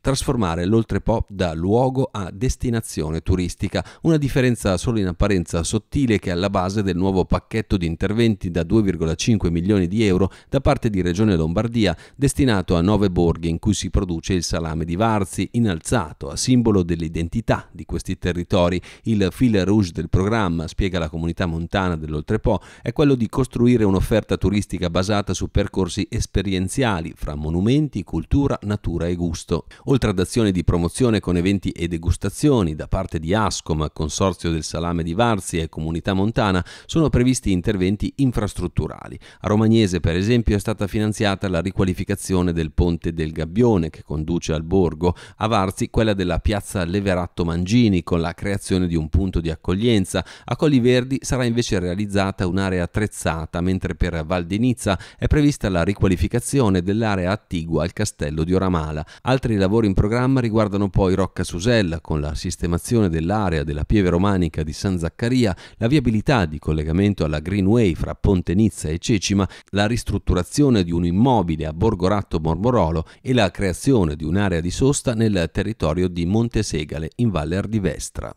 trasformare l'oltrepo da luogo a destinazione turistica, una differenza solo in apparenza sottile che è alla base del nuovo pacchetto di interventi da 2,5 milioni di euro da parte di Regione Lombardia, destinato a nove borghi in cui si produce il salame di Varzi, innalzato a simbolo dell'identità di questi territori. Il fil rouge del programma, spiega la comunità montana dell'oltrepo, è quello di costruire un'offerta turistica basata su percorsi esperienziali fra monumenti, cultura, natura e gusto. Oltre ad azioni di promozione con eventi e degustazioni da parte di Ascom, Consorzio del Salame di Varzia e Comunità Montana, sono previsti interventi infrastrutturali. A Romagnese, per esempio, è stata finanziata la riqualificazione del ponte del Gabbione che conduce al borgo, a Varzi quella della piazza Leveratto Mangini con la creazione di un punto di accoglienza, a Colli Verdi sarà invece realizzata un'area attrezzata, mentre per Val di Nizza è prevista la riqualificazione dell'area attigua al castello di Oramala. Altri lavori lavori in programma riguardano poi Rocca Susella con la sistemazione dell'area della pieve romanica di San Zaccaria, la viabilità di collegamento alla Greenway fra Ponte Nizza e Cecima, la ristrutturazione di un immobile a Borgoratto Mormorolo e la creazione di un'area di sosta nel territorio di Montesegale in Valle Ardivestra.